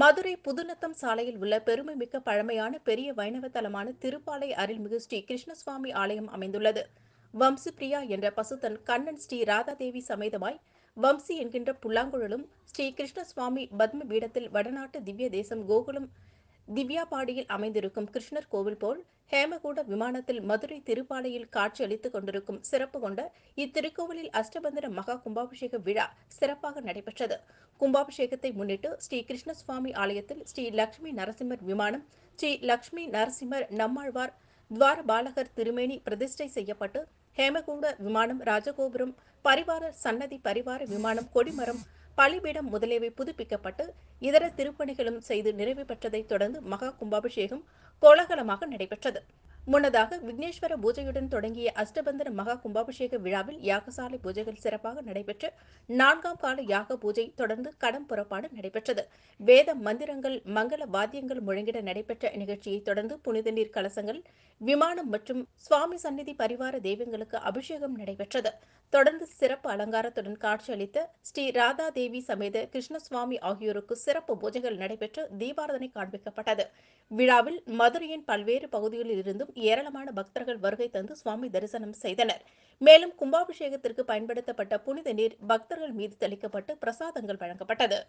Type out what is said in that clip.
மதுரை புதுநத்தம் சாலையில் உள்ள மிக்க பழமையான பெரிய வைணவ தலமான திருப்பாலை அருள்மிகு ஸ்ரீ கிருஷ்ணசுவாமி ஆலயம் அமைந்துள்ளது வம்சுப்ரியா என்ற பசுத்தன் கண்ணன் ஸ்ரீ ராதாதேவி சமேதமாய் வம்சி என்கின்ற புல்லாங்குழலும் ஸ்ரீ கிருஷ்ணசுவாமி பத்ம பீடத்தில் வடநாட்டு திவ்ய தேசம் கோகுலம் திவ்யாபாடியில் அமைந்திருக்கும் கிருஷ்ணர் கோவில் போல் ஹேமகூட விமானத்தில் மதுரை திருப்பாலையில் காட்சியளித்துக் கொண்டிருக்கும் சிறப்பு கொண்ட இத்திருக்கோவிலில் அஷ்டபந்திர மகா கும்பாபிஷேக விழா சிறப்பாக நடைபெற்றது கும்பாபிஷேகத்தை முன்னிட்டு ஸ்ரீ கிருஷ்ணசுவாமி ஆலயத்தில் ஸ்ரீ லட்சுமி நரசிம்மர் விமானம் ஸ்ரீ லட்சுமி நரசிம்மர் நம்மாழ்வார் துவார பாலகர் திருமேனி பிரதிஷ்டை செய்யப்பட்டு ஹேமகூட விமானம் ராஜகோபுரம் பரிவார சன்னதி பரிவார விமானம் கொடிமரம் பலிபீடம் முதலியவை புதுப்பிக்கப்பட்டு இதர திருப்பணிகளும் செய்து நிறைவு பெற்றதைத் தொடர்ந்து மகா கும்பாபிஷேகம் கோலாகலமாக நடைபெற்றது முன்னதாக விக்னேஸ்வர பூஜையுடன் தொடங்கிய அஷ்டபந்தன மகா கும்பாபிஷேக விழாவில் யாகசாலை பூஜைகள் சிறப்பாக நடைபெற்று நான்காம் கால யாக பூஜை தொடர்ந்து கடம் புறப்பாடு நடைபெற்றது வேத மந்திரங்கள் மங்கள வாத்தியங்கள் முழங்கிட நடைபெற்ற நிகழ்ச்சியை தொடர்ந்து புனித நீர் கலசங்கள் விமானம் மற்றும் சுவாமி சந்நிதி பரிவார தெய்வங்களுக்கு அபிஷேகம் நடைபெற்றது தொடர்ந்து சிறப்பு அலங்காரத்துடன் காட்சியளித்த ஸ்ரீ ராதா தேவி சமேத கிருஷ்ணசுவாமி ஆகியோருக்கு சிறப்பு பூஜைகள் நடைபெற்று தீபாரதனை காண்பிக்கப்பட்டது விழாவில் மதுரையின் பல்வேறு பகுதிகளில் இருந்தும் ஏராளமான பக்தர்கள் வருகை தந்து சுவாமி தரிசனம் செய்தனர் மேலும் கும்பாபிஷேகத்திற்கு பயன்படுத்தப்பட்ட புனித நீர் பக்தர்கள் மீது தெளிக்கப்பட்டு பிரசாதங்கள் வழங்கப்பட்டது